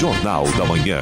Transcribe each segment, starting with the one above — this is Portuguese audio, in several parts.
Jornal da Manhã.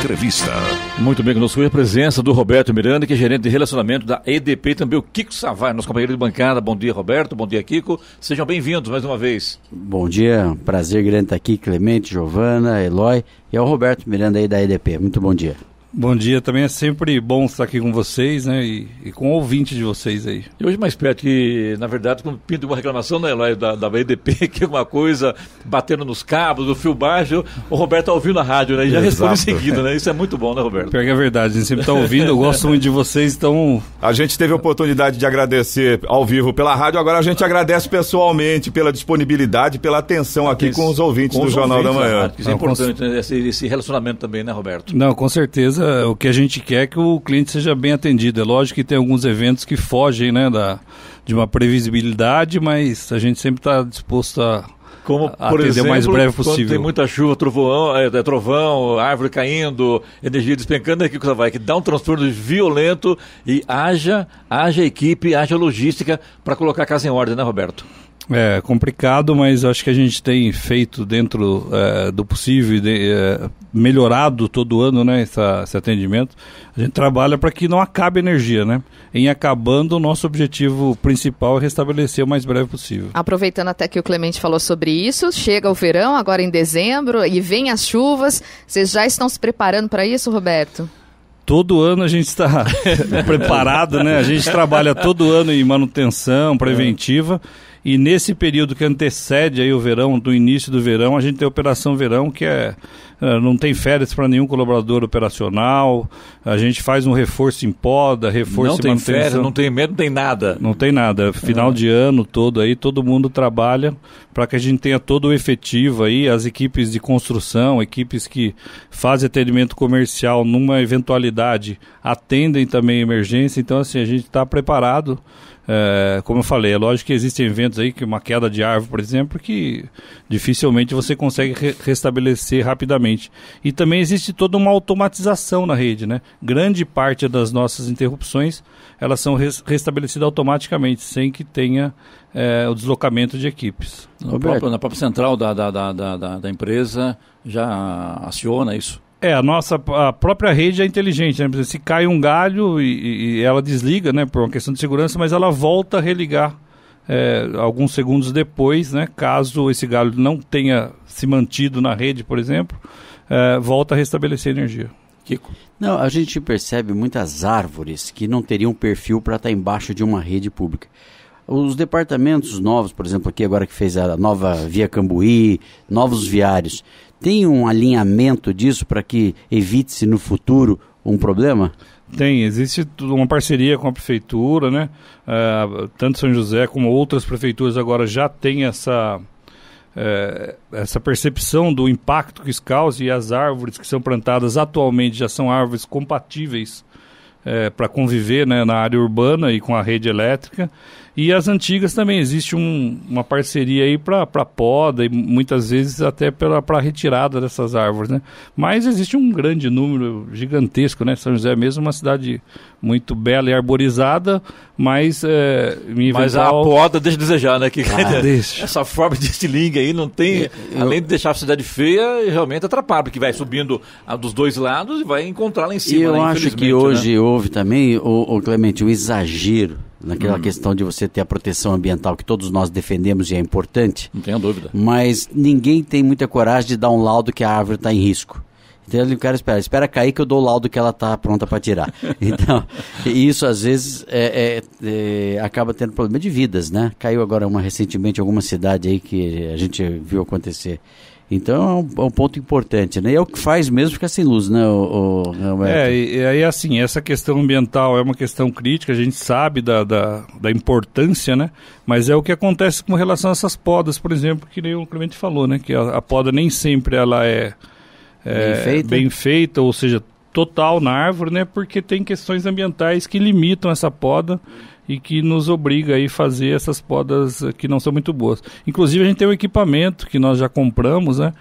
Entrevista. Muito bem, conosco a presença do Roberto Miranda, que é gerente de relacionamento da EDP, também o Kiko Savai, nosso companheiro de bancada. Bom dia, Roberto. Bom dia, Kiko. Sejam bem-vindos mais uma vez. Bom dia, prazer grande estar aqui, Clemente, Giovana, Eloy e ao Roberto Miranda aí da EDP. Muito bom dia. Bom dia, também é sempre bom estar aqui com vocês, né? E, e com o ouvinte de vocês aí. E hoje mais perto que, na verdade, quando pinta uma reclamação, né, lá da, da EDP, que alguma é coisa batendo nos cabos, no fio baixo, o Roberto ouviu ouvindo a rádio, né? E já responde em seguida, né? Isso é muito bom, né, Roberto? Pior que é verdade, a gente sempre está ouvindo, eu gosto muito de vocês, então. A gente teve a oportunidade de agradecer ao vivo pela rádio, agora a gente agradece pessoalmente pela disponibilidade, pela atenção aqui com os ouvintes com do Jornal da Manhã. Né, isso é importante, né? Esse, esse relacionamento também, né, Roberto? Não, com certeza o que a gente quer é que o cliente seja bem atendido. É lógico que tem alguns eventos que fogem né, da, de uma previsibilidade, mas a gente sempre está disposto a como por Atender exemplo, mais breve possível. tem muita chuva, trovão, é, é, trovão, árvore caindo, energia despencando, é que vai é que dá um transtorno violento e haja, haja equipe, haja logística para colocar a casa em ordem, né, Roberto? É complicado, mas acho que a gente tem feito dentro é, do possível, de, é, melhorado todo ano, né, essa, esse atendimento. A gente trabalha para que não acabe energia, né? Em acabando, o nosso objetivo principal é restabelecer o mais breve possível. Aproveitando até que o Clemente falou sobre isso, chega o verão agora em dezembro e vem as chuvas. Vocês já estão se preparando para isso, Roberto? todo ano a gente está preparado, né? A gente trabalha todo ano em manutenção é. preventiva. É. E nesse período que antecede aí o verão, do início do verão, a gente tem a Operação Verão, que é, é não tem férias para nenhum colaborador operacional, a gente faz um reforço em poda, reforço não em manutenção. Não tem férias, não tem medo, não tem nada. Não tem nada. É final é. de ano todo aí, todo mundo trabalha para que a gente tenha todo o efetivo aí, as equipes de construção, equipes que fazem atendimento comercial numa eventualidade, atendem também emergência. Então, assim, a gente está preparado é, como eu falei, é lógico que existem eventos aí, que uma queda de árvore, por exemplo, que dificilmente você consegue re restabelecer rapidamente. E também existe toda uma automatização na rede, né? Grande parte das nossas interrupções, elas são res restabelecidas automaticamente, sem que tenha é, o deslocamento de equipes. Próprio, na né, própria central da, da, da, da, da empresa já aciona isso? É, a nossa a própria rede é inteligente, né? Se cai um galho e, e, ela desliga, né, por uma questão de segurança, mas ela volta a religar é, alguns segundos depois, né, caso esse galho não tenha se mantido na rede, por exemplo, é, volta a restabelecer a energia. Kiko? Não, a gente percebe muitas árvores que não teriam perfil para estar tá embaixo de uma rede pública. Os departamentos novos, por exemplo, aqui agora que fez a nova Via Cambuí, novos viários, tem um alinhamento disso para que evite-se no futuro um problema? Tem, existe uma parceria com a prefeitura, né? Uh, tanto São José como outras prefeituras agora já têm essa, eh, essa percepção do impacto que isso causa e as árvores que são plantadas atualmente já são árvores compatíveis eh, para conviver né, na área urbana e com a rede elétrica. E as antigas também, existe um, uma parceria aí para poda e muitas vezes até para retirada dessas árvores, né? Mas existe um grande número, gigantesco, né? São José mesmo é uma cidade muito bela e arborizada, mas... É, eventual... Mas a poda deixa desejar, né? Que, ah, deixa. Essa forma de estilingue aí não tem... Eu... Além de deixar a cidade feia, realmente atrapalha, porque vai subindo dos dois lados e vai encontrar lá em cima, E Eu né? acho que né? hoje né? houve também, o, o Clemente, o exagero naquela hum. questão de você ter a proteção ambiental que todos nós defendemos e é importante. Não tenho dúvida. Mas ninguém tem muita coragem de dar um laudo que a árvore está em risco. Então o cara espera, espera cair que eu dou o laudo que ela está pronta para tirar. Então, isso às vezes é, é, é, acaba tendo problema de vidas, né? Caiu agora uma recentemente alguma cidade aí que a gente viu acontecer então é um, é um, ponto importante, né? E é o que faz mesmo ficar sem luz, né, o, o É, e, aí assim, essa questão ambiental é uma questão crítica, a gente sabe da, da, da, importância, né? Mas é o que acontece com relação a essas podas, por exemplo, que nem o Clemente falou, né? Que a, a poda nem sempre ela é, é bem, feita. bem feita, ou seja, total na árvore, né? Porque tem questões ambientais que limitam essa poda. Hum e que nos obriga a fazer essas podas que não são muito boas. Inclusive a gente tem um equipamento que nós já compramos, né,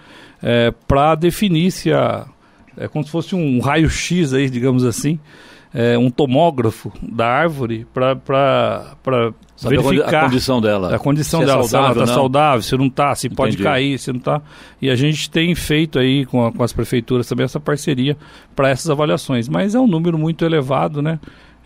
é, para definir se a é como se fosse um raio-x aí, digamos assim, é, um tomógrafo da árvore para verificar a condição dela. A condição se é dela, é saudável, se ela está saudável, se não está, se Entendi. pode cair, se não está. E a gente tem feito aí com, a, com as prefeituras também essa parceria para essas avaliações. Mas é um número muito elevado, né?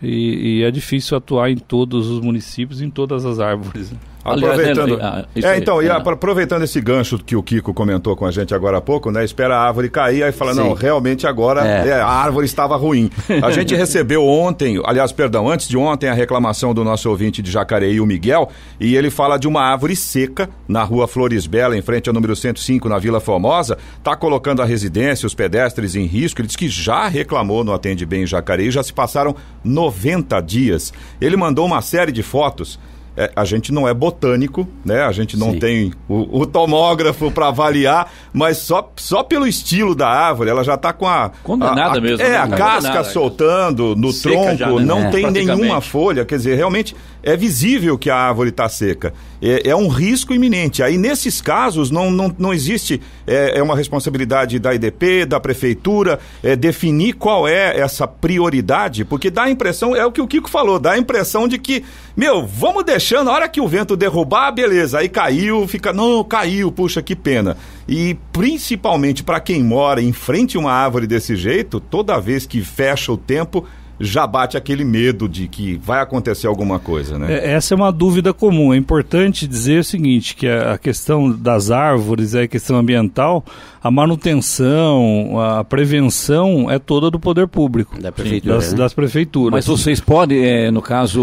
E, e, é difícil atuar em todos os municípios, em todas as árvores. Né? Né, aproveitando, Aliás, ah, é, então, e né. aproveitando esse gancho que o Kiko comentou com a gente agora há pouco, né? Espera a árvore cair, aí fala, Sim. não, realmente agora é. É, a árvore estava ruim. A gente recebeu ontem, aliás, perdão, antes de ontem, a reclamação do nosso ouvinte de Jacareí, o Miguel, e ele fala de uma árvore seca na rua Flores Bela, em frente ao número 105, na Vila Formosa, está colocando a residência, os pedestres em risco. Ele diz que já reclamou no Atende Bem em Jacareí, já se passaram 90 dias. Ele mandou uma série de fotos é, a gente não é botânico, né? A gente não Sim. tem o, o tomógrafo para avaliar, mas só, só pelo estilo da árvore, ela já está com a. Condenada a, a, mesmo. É, né? a casca Condenada. soltando no Seca tronco, já, né? não é. tem nenhuma folha, quer dizer, realmente é visível que a árvore está seca. É, é, um risco iminente. Aí, nesses casos, não, não, não existe. É, é uma responsabilidade da IDP, da prefeitura, é, definir qual é essa prioridade, porque dá a impressão, é o que o Kiko falou, dá a impressão de que, meu, vamos deixando, a hora que o vento derrubar, beleza, aí caiu, fica, não, caiu, puxa, que pena. E principalmente para quem mora em frente a uma árvore desse jeito, toda vez que fecha o tempo, já bate aquele medo de que vai acontecer alguma coisa, né? É, essa é uma dúvida comum. É importante dizer o seguinte, que a, a questão das árvores, a questão ambiental, a manutenção, a prevenção é toda do poder público. Da prefeitura, das, né? das prefeituras. Mas vocês podem, é, no caso,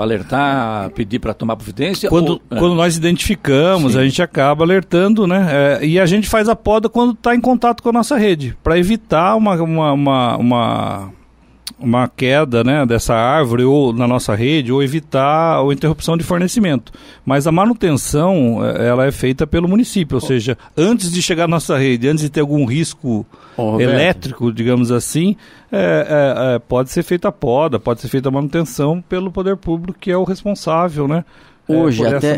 alertar, pedir para tomar providência? Quando, ou... É. quando nós identificamos, Sim. a gente acaba alertando, né? É, e a gente faz a poda quando está em contato com a nossa rede, para evitar uma, uma, uma, uma uma queda né, dessa árvore ou na nossa rede ou evitar a interrupção de fornecimento. Mas a manutenção eh, ela é feita pelo município, ou seja, antes de chegar na nossa rede, antes de ter algum risco oh, elétrico, digamos assim, é, é, pode ser feita a poda, pode ser feita a manutenção pelo poder público que é o responsável, né? hoje, é, até,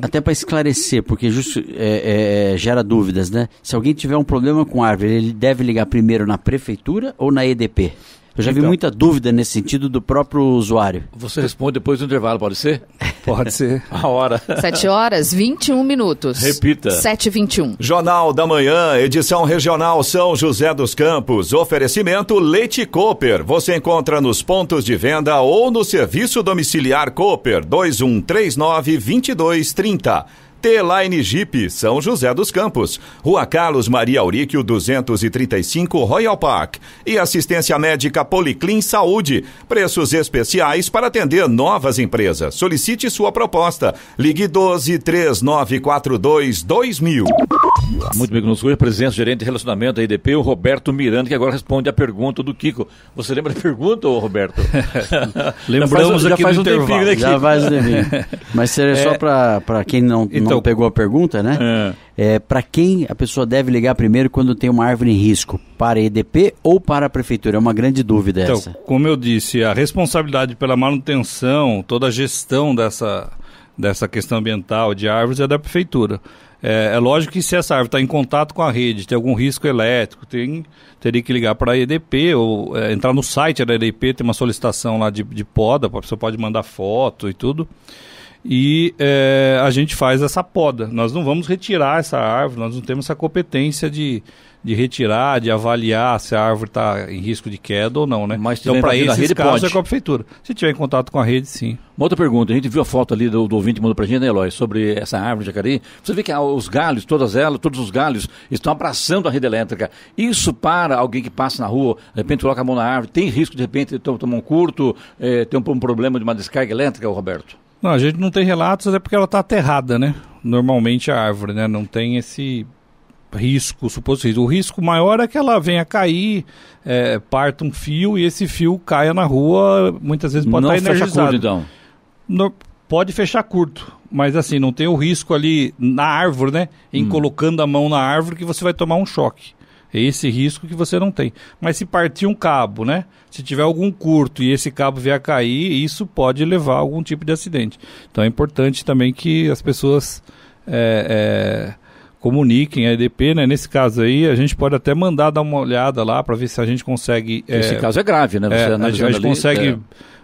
até para esclarecer, porque justo, é, é, gera dúvidas, né? Se alguém tiver um problema com árvore, ele deve ligar primeiro na prefeitura ou na EDP? Eu já então, vi muita dúvida nesse sentido do próprio usuário. Você responde depois do intervalo, pode ser? Pode ser. A hora. 7 horas, 21 minutos. Repita. 7h21. Jornal da Manhã, edição regional São José dos Campos. Oferecimento Leite Cooper. Você encontra nos pontos de venda ou no serviço domiciliar Cooper 2139 2230. T-Line Jeep, São José dos Campos, Rua Carlos Maria Auríquio, 235, Royal Park. E assistência médica Policlin Saúde. Preços especiais para atender novas empresas. Solicite sua proposta. Ligue 12 3942 2000. Muito bem, conosco, presença gerente de relacionamento da IDP, o Roberto Miranda, que agora responde a pergunta do Kiko. Você lembra da pergunta, Roberto? Lembramos já faz, aqui já faz um intervalo. Tempinho, né, já faz um tempinho. Mas seria é... só para quem não, não então, então, não pegou a pergunta, né? É. é para quem a pessoa deve ligar primeiro quando tem uma árvore em risco? Para a EDP ou para a Prefeitura? É uma grande dúvida então, essa. Como eu disse, a responsabilidade pela manutenção, toda a gestão dessa, dessa questão ambiental de árvores é da Prefeitura. É, é, lógico que se essa árvore está em contato com a rede, tem algum risco elétrico, tem, teria que ligar para a EDP ou é, entrar no site da EDP, tem uma solicitação lá de, de poda, a pessoa pode mandar foto e tudo e é, a gente faz essa poda. Nós não vamos retirar essa árvore, nós não temos essa competência de, de retirar, de avaliar se a árvore está em risco de queda ou não, né? Mas então, para a rede, casos, pode. é com a prefeitura. Se tiver em contato com a rede, sim. Uma outra pergunta, a gente viu a foto ali do, do ouvinte que mandou para a gente, né, Eloy, sobre essa árvore de jacareí. Você vê que os galhos, todas elas, todos os galhos estão abraçando a rede elétrica. Isso para alguém que passa na rua, de repente coloca a mão na árvore, tem risco de repente de tomar um curto, é, eh, ter um, um problema de uma descarga elétrica, Roberto? Não, a gente não tem relatos, é porque ela está aterrada, né? Normalmente a árvore, né? Não tem esse risco, suposto risco. O risco maior é que ela venha cair, é, parta um fio e esse fio caia na rua, muitas vezes pode não tá estar energizado. Curto, então. No, pode fechar curto, mas assim, não tem o risco ali na árvore, né? Em hum. colocando a mão na árvore que você vai tomar um choque. É esse risco que você não tem. Mas se partir um cabo, né? Se tiver algum curto e esse cabo vier a cair, isso pode levar a algum tipo de acidente. Então é importante também que as pessoas é, é, comuniquem a EDP, né? Nesse caso aí, a gente pode até mandar dar uma olhada lá para ver se a gente consegue. É, esse caso é grave, né? Você é, a gente ali, consegue é.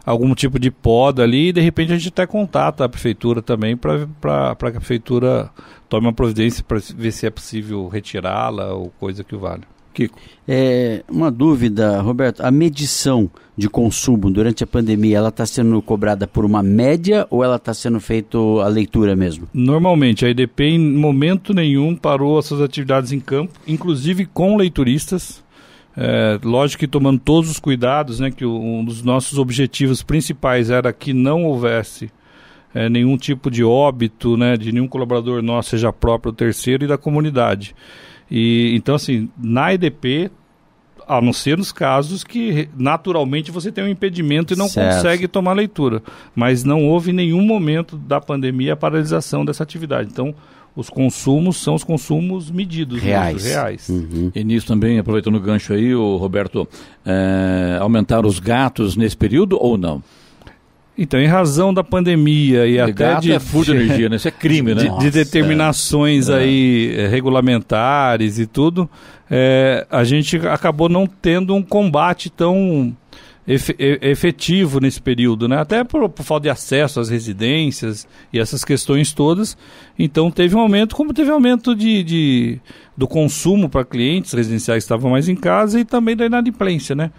algum tipo de poda ali e de repente a gente até contata a prefeitura também para que a prefeitura tome uma providência para ver se é possível retirá-la ou coisa que valha. Kiko. É, uma dúvida, Roberto. A medição de consumo durante a pandemia, ela está sendo cobrada por uma média ou ela está sendo feita a leitura mesmo? Normalmente, a IDP em momento nenhum parou as suas atividades em campo, inclusive com leituristas. É, lógico que tomando todos os cuidados, né, que um dos nossos objetivos principais era que não houvesse é, nenhum tipo de óbito, né, de nenhum colaborador nosso, seja próprio ou terceiro, e da comunidade. E então assim, na EDP a não ser nos casos que naturalmente você tem um impedimento e não certo. consegue tomar leitura. Mas não houve nenhum momento da pandemia a paralisação dessa atividade. Então, os consumos são os consumos medidos, reais. reais. Uhum. E nisso também, aproveitando o gancho aí, o Roberto, é, aumentaram os gatos nesse período ou não? Então, em razão da pandemia e até de é furto de energia, né? Isso é crime, né? De, Nossa, de determinações é. é. aí é. regulamentares e tudo, é, a gente acabou não tendo um combate tão efetivo nesse período, né? Até por, por, falta de acesso às residências e essas questões todas. Então teve um aumento, como teve aumento de, de do consumo para clientes residenciais que estavam mais em casa e também da inadimplência, né?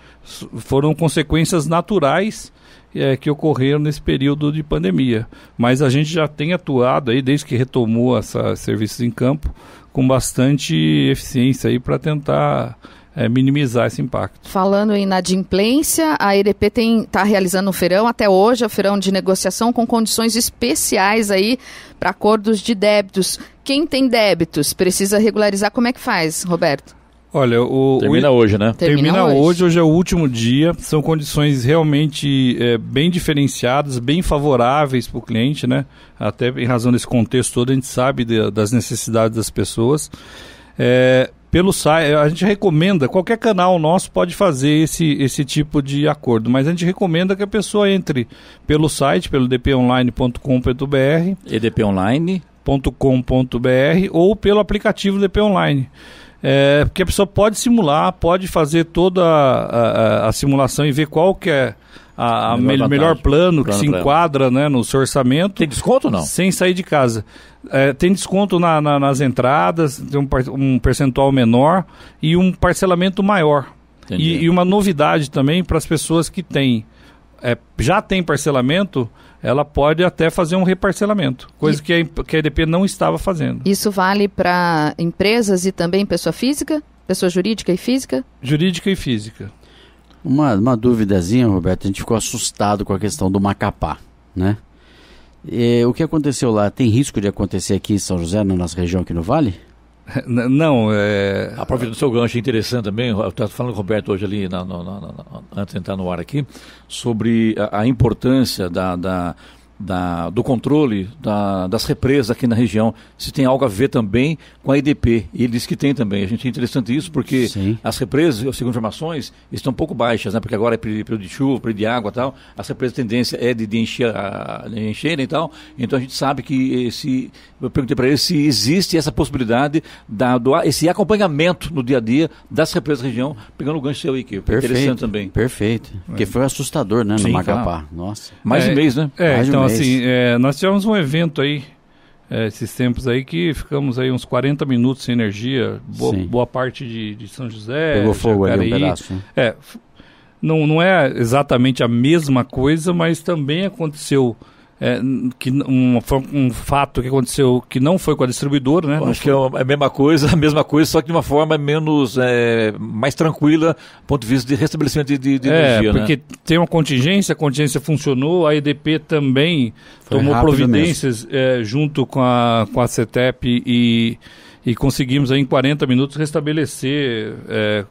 Foram consequências naturais é, que ocorreram nesse período de pandemia. Mas a gente já tem atuado aí, desde que retomou essa serviços em campo, com bastante eficiência aí para tentar é, minimizar esse impacto. Falando em inadimplência, a EDP está realizando um feirão até hoje, é um feirão de negociação com condições especiais aí para acordos de débitos. Quem tem débitos precisa regularizar, como é que faz, Roberto? Olha, o. Termina o... hoje, né? Termina, Termina hoje. hoje. hoje, é o último dia. São condições realmente é, bem diferenciadas, bem favoráveis para o cliente, né? Até em razão desse contexto todo, a gente sabe de, das necessidades das pessoas. É, pelo site, eh, a gente recomenda, qualquer canal nosso pode fazer esse, esse tipo de acordo, mas a gente recomenda que a pessoa entre pelo site, pelo dponline.com.br. edponline.com.br ou pelo aplicativo DP Online. É, porque a pessoa pode simular, pode fazer toda a, a, a simulação e ver qual que é a, a melhor, me, melhor plano, plano que se plano. enquadra né, no seu orçamento. Tem desconto ou não? Sem sair de casa. É, tem desconto na, na, nas entradas, tem um, um, percentual menor e um parcelamento maior. E, e, uma novidade também para as pessoas que têm. É, já tem parcelamento, ela pode até fazer um reparcelamento, coisa e... que, a, que a EDP não estava fazendo. Isso vale para empresas e também pessoa física? Pessoa jurídica e física? Jurídica e física. Uma, uma duvidazinha, Roberto, a gente ficou assustado com a questão do Macapá, né? E, o que aconteceu lá tem risco de acontecer aqui em São José, na nossa região, aqui no Vale? Não, é... Aproveitando o seu gancho, é interessante também, eu estava falando com o Roberto hoje ali, na, na, na, antes de entrar no ar aqui, sobre a, a importância da, da, da, do controle da, das represas aqui na região, se tem algo a ver também com a EDP. ele disse que tem também. A gente é interessante isso porque Sim. as represas, segundo informações, estão um pouco baixas, né? porque agora é período de chuva, período de água e tal. As represas, a tendência é de, de encher, encherem e tal. Então a gente sabe que esse. Eu perguntei para ele se existe essa possibilidade, da, do, esse acompanhamento no dia a dia das represas da região, pegando o gancho seu aí, que é interessante também. Perfeito. Porque é. foi assustador, né, Sim, no Macapá. Claro. Nossa. Mais é, de mês, né? É, Mais então, assim, é, nós tivemos um evento aí, é, esses tempos aí, que ficamos aí uns 40 minutos sem energia, boa, boa parte de, de, São José. Pegou fogo ali um pedaço. Né? É, não, não é exatamente a mesma coisa, mas também aconteceu é, que um, foi um fato que aconteceu que não foi com a distribuidora, né? acho é foi... que é a mesma coisa, a mesma coisa, só que de uma forma menos é, mais tranquila, do ponto de vista de restabelecimento de, de, de é, né? porque né? tem uma contingência, a contingência funcionou, a EDP também foi tomou providências é, junto com a com a CETEP e e conseguimos aí, em 40 minutos restabelecer é,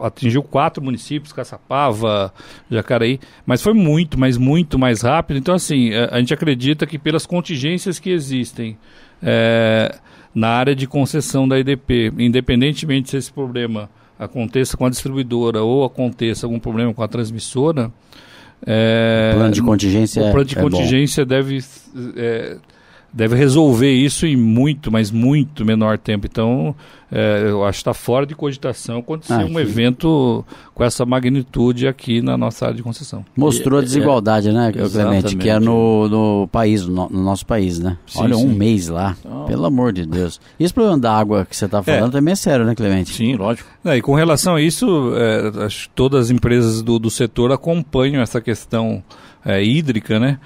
atingiu quatro municípios, Caçapava, Jacareí, mas foi muito, mas muito mais rápido. Então, assim, a, a gente acredita que pelas contingências que existem é, na área de concessão da IDP, independentemente se esse problema aconteça com a distribuidora ou aconteça algum problema com a transmissora, é, o plano de contingência, o plano de é contingência bom. deve é, deve resolver isso em muito, mas muito menor tempo. Então, é, eu acho que está fora de cogitação acontecer ah, um evento com essa magnitude aqui na nossa área de concessão. Mostrou a é, desigualdade, é, né, Clemente? Que é no, no país, no, no, nosso país, né? Sim, Olha, sim. um mês lá, então... pelo amor de Deus. E esse problema da água que você está é. falando é. também é sério, né, Clemente? Sim, lógico. e com relação a isso, é, acho que todas as empresas do, do setor acompanham essa questão hídrica, né?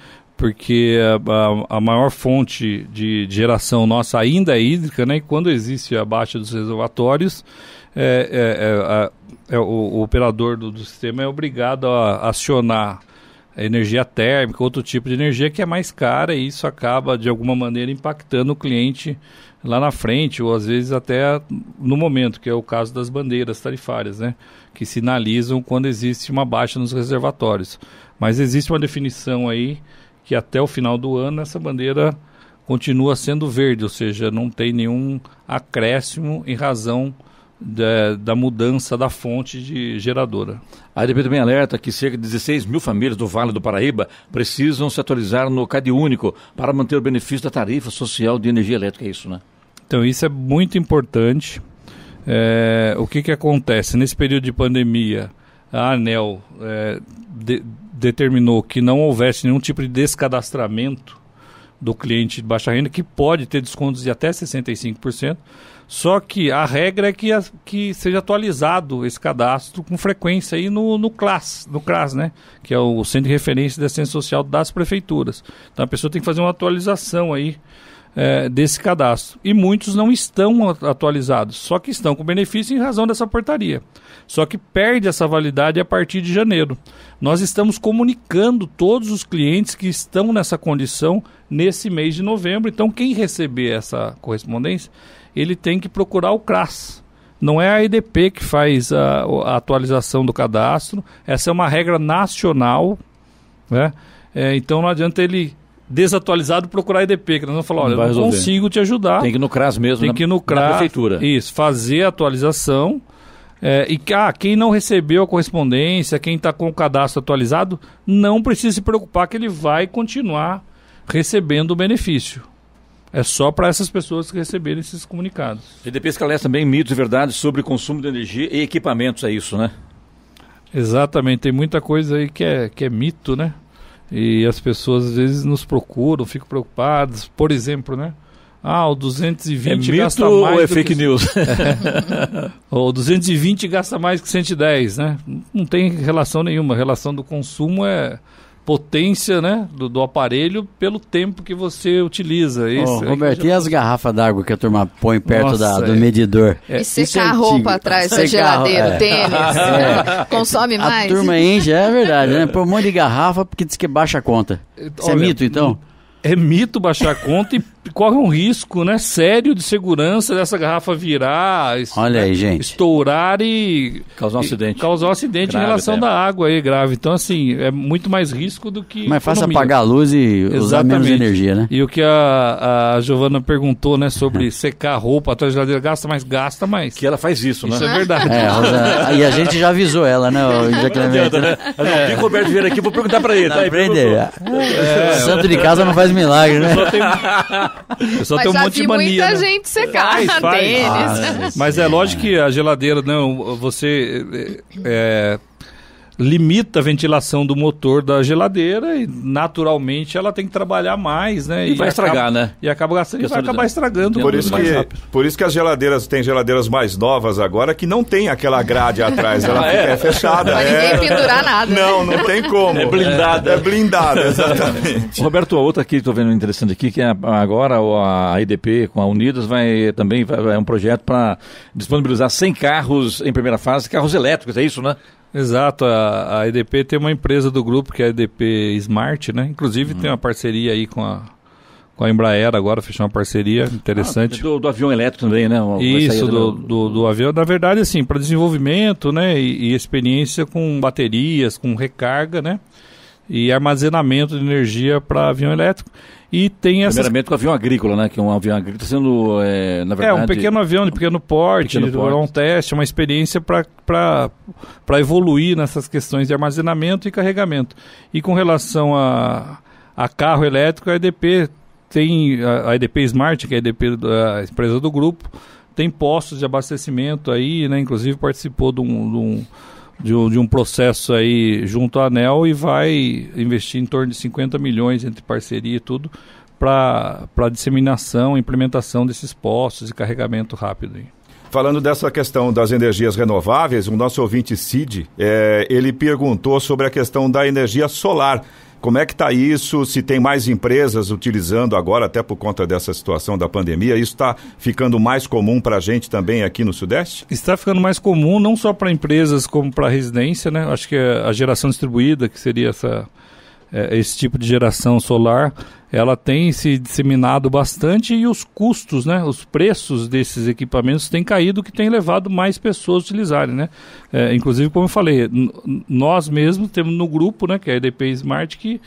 porque a, a, a maior fonte de, de geração nossa ainda é hídrica, né? E quando existe a baixa dos reservatórios, é, é, é, é, o, o, operador do, do, sistema é obrigado a acionar a energia térmica, outro tipo de energia que é mais cara e isso acaba de alguma maneira impactando o cliente lá na frente ou às vezes até no momento, que é o caso das bandeiras tarifárias, né, que sinalizam quando existe uma baixa nos reservatórios. Mas existe uma definição aí que até o final do ano essa bandeira continua sendo verde, ou seja, não tem nenhum acréscimo em razão da, da, mudança da fonte de geradora. A ADP também alerta que cerca de 16 mil famílias do Vale do Paraíba precisam se atualizar no CadÚnico para manter o benefício da tarifa social de energia elétrica, é isso, né? Então, isso é muito importante. É, o que, que acontece? Nesse período de pandemia, a ANEL é, de, determinou que não houvesse nenhum tipo de descadastramento do cliente de baixa renda, que pode ter descontos de até 65%, só que a regra é que, a, que seja atualizado esse cadastro com frequência aí no, no CLAS, no CRAS, né? que é o Centro de Referência de Assistência Social das Prefeituras. Então a pessoa tem que fazer uma atualização aí é, desse cadastro. E muitos não estão atualizados, só que estão com benefício em razão dessa portaria. Só que perde essa validade a partir de janeiro. Nós estamos comunicando todos os clientes que estão nessa condição nesse mês de novembro. Então, quem receber essa correspondência, ele tem que procurar o CRAS. Não é a EDP que faz a, a atualização do cadastro, essa é uma regra nacional. Né? É, então, não adianta ele desatualizado, procurar EDP, que nós vamos falar, olha, não consigo te ajudar. Tem que ir no CRAS mesmo, Tem na, né? que ir no CRAS, prefeitura. Isso, fazer a atualização. É, e ah, quem não recebeu a correspondência, quem está com o cadastro atualizado, não precisa se preocupar que ele vai continuar recebendo o benefício. É só para essas pessoas que receberem esses comunicados. EDP esclarece também mitos e verdades sobre consumo de energia e equipamentos, é isso, né? Exatamente, tem muita coisa aí que é, que é mito, né? E as pessoas às vezes nos procuram, ficam preocupadas. Por exemplo, né? Ah, o 220 é mito gasta mais. Ou é fake que... news? O 220 gasta mais que 110, né? Não tem relação nenhuma. A relação do consumo é, potência né, do, do, aparelho pelo tempo que você utiliza. Isso, oh, é Roberto, e as garrafas d'água que a turma põe perto Nossa, da, do é... medidor? É, e é secar a roupa atrás da geladeira, é. tênis, é. consome mais? A turma enche, é verdade, né? Põe um monte de garrafa porque diz que baixa a conta. Isso Olha, é mito, então? É mito baixar a conta e corre um risco, né, sério de segurança dessa garrafa virar, Olha né, aí, gente. estourar e causar um acidente, e, causar um acidente grave, em relação né? da água aí grave. Então assim, é muito mais risco do que Mas é faça apagar a luz e Exatamente. usar menos energia, né? E o que a, a Giovana perguntou, né, sobre secar a roupa atrás da geladeira, gasta mais, gasta mais. Que ela faz isso, né? Isso é verdade. É, Rosa, e a gente já avisou ela, né, já que né? é. Né? o Roberto Vieira aqui, vou perguntar para ele. Não, tá, aí, é, Santo de casa não faz milagre, né? Só tem... Eu só Mas tenho um monte de mania. muita né? gente secar faz, faz. Ah, é. mas é lógico que a geladeira, não, você... É, é limita a ventilação do motor da geladeira e naturalmente ela tem que trabalhar mais, né? E, e vai estragar, acaba, né? E acaba gastando, e vai acabar estragando. Por isso, que, por isso que as geladeiras, têm geladeiras mais novas agora que não tem aquela grade atrás, ela ah, fica é? fechada. Não é. ninguém pendurar nada. Não, né? não tem como. É blindada. É, é blindada, exatamente. Roberto, a outra que estou vendo interessante aqui, que é agora a IDP com a Unidas vai também, vai, é um projeto para disponibilizar 100 carros em primeira fase, carros elétricos, é isso, né? Exato, a, a EDP tem uma empresa do grupo que é a EDP Smart, né? Inclusive uhum. tem uma parceria aí com a, com a Embraer agora, fechou uma parceria ah, interessante. Ah, do, do, avião elétrico também, né? Isso, do, do, do, avião. Na verdade, assim, para desenvolvimento, né? E, e, experiência com baterias, com recarga, né? E armazenamento de energia para avião elétrico. E tem essa. Primeiramente com o avião agrícola, né? Que é um avião agrícola tá sendo, é, na verdade. É, um pequeno avião de pequeno porte, pequeno é porte. um teste, uma experiência para evoluir nessas questões de armazenamento e carregamento. E com relação a, a carro elétrico, a EDP tem. A, EDP Smart, que é a EDP da empresa do grupo, tem postos de abastecimento aí, né? Inclusive participou de um, de um de um, de um processo aí junto à ANEL e vai investir em torno de 50 milhões entre parceria e tudo para disseminação, implementação desses postos e carregamento rápido. Aí. Falando dessa questão das energias renováveis, o nosso ouvinte Cid, é, ele perguntou sobre a questão da energia solar. Como é que está isso? Se tem mais empresas utilizando agora, até por conta dessa situação da pandemia, isso está ficando mais comum para a gente também aqui no Sudeste? Está ficando mais comum não só para empresas como para residência, né? Acho que é a geração distribuída, que seria essa é, esse tipo de geração solar ela tem se disseminado bastante e os custos, né, os preços desses equipamentos têm caído, o que tem levado mais pessoas a utilizarem, né? É, inclusive, como eu falei, nós mesmos temos no grupo, né, que é a EDP Smart, que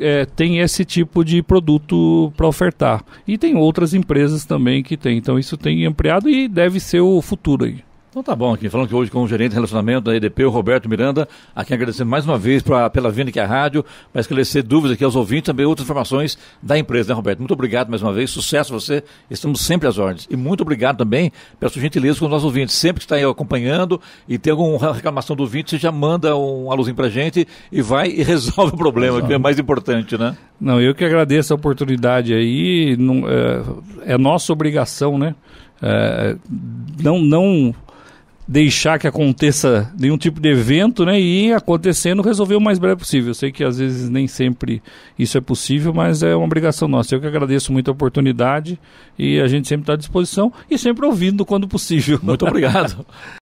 é, tem esse tipo de produto para ofertar. E tem outras empresas também que tem. Então, isso tem ampliado e deve ser o futuro aí. Então tá bom aqui, falando que hoje com o gerente de relacionamento da EDP, o Roberto Miranda, a quem agradecer mais uma vez pra, pela vinda aqui à rádio, para esclarecer dúvidas aqui aos ouvintes, também outras informações da empresa, né Roberto? Muito obrigado mais uma vez, sucesso a você, estamos sempre às ordens. E muito obrigado também pela sua gentileza com os nossos ouvintes, sempre que está aí acompanhando e tem alguma reclamação do ouvinte, você já manda um aluzinho pra gente e vai e resolve o problema, que é mais importante, né? Não, eu que agradeço a oportunidade aí, não, é, é nossa obrigação, né? É, não, não deixar que aconteça nenhum tipo de evento, né? E acontecendo, resolver o mais breve possível. Eu sei que às vezes nem sempre isso é possível, mas é uma obrigação nossa. Eu que agradeço muito a oportunidade e a gente sempre está à disposição e sempre ouvindo quando possível. Muito obrigado.